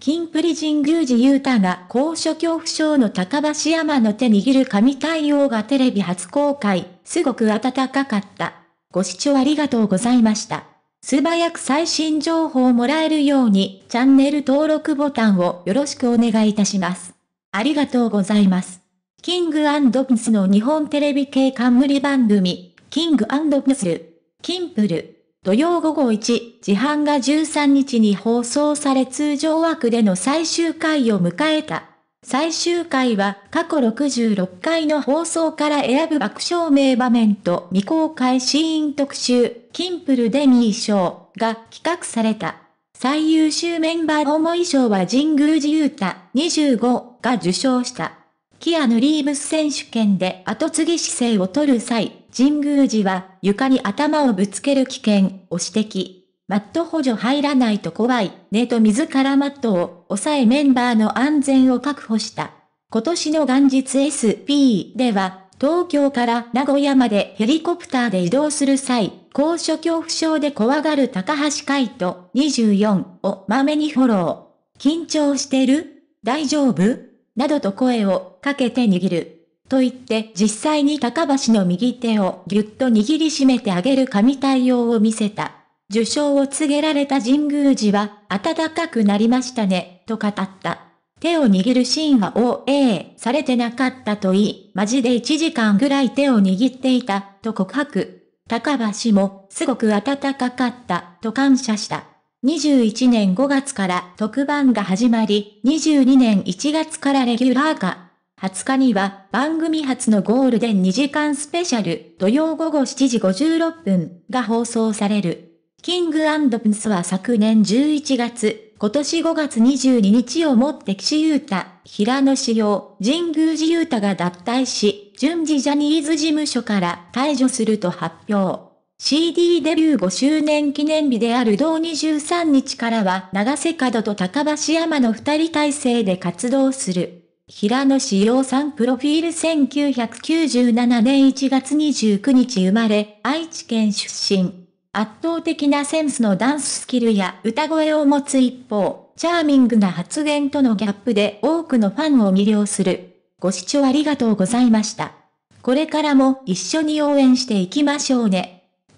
キンプリ神宮寺勇太が高所恐怖症の高橋山の手握る神対応がテレビ初公開、すごく温かかった。ご視聴ありがとうございました。素早く最新情報をもらえるように、チャンネル登録ボタンをよろしくお願いいたします。ありがとうございます。キングプリンスの日本テレビ系冠番組、キングプリンスル、キンプル。土曜午後1時半が13日に放送され通常枠での最終回を迎えた。最終回は過去66回の放送から選ぶ爆笑名場面と未公開シーン特集、キンプルデミー賞が企画された。最優秀メンバー重い賞は神宮寺勇太25が受賞した。キアヌ・リーブス選手権で後継ぎ姿勢を取る際、神宮寺は床に頭をぶつける危険を指摘。マット補助入らないと怖い、ねと自らマットを抑えメンバーの安全を確保した。今年の元日 SP では、東京から名古屋までヘリコプターで移動する際、高所恐怖症で怖がる高橋海人24をまめにフォロー。緊張してる大丈夫などと声をかけて握る。と言って実際に高橋の右手をぎゅっと握りしめてあげる神対応を見せた。受賞を告げられた神宮寺は、暖かくなりましたね、と語った。手を握るシーンは OA されてなかったと言い、マジで1時間ぐらい手を握っていた、と告白。高橋も、すごく暖かかった、と感謝した。21年5月から特番が始まり、22年1月からレギュラー化。20日には番組初のゴールデン2時間スペシャル土曜午後7時56分が放送される。キングプンスは昨年11月、今年5月22日をもって岸優太、平野志陽、神宮寺優太が脱退し、順次ジャニーズ事務所から退場すると発表。CD デビュー5周年記念日である同23日からは長瀬角と高橋山の二人体制で活動する。平野志陽さんプロフィール1997年1月29日生まれ、愛知県出身。圧倒的なセンスのダンススキルや歌声を持つ一方、チャーミングな発言とのギャップで多くのファンを魅了する。ご視聴ありがとうございました。これからも一緒に応援していきましょうね。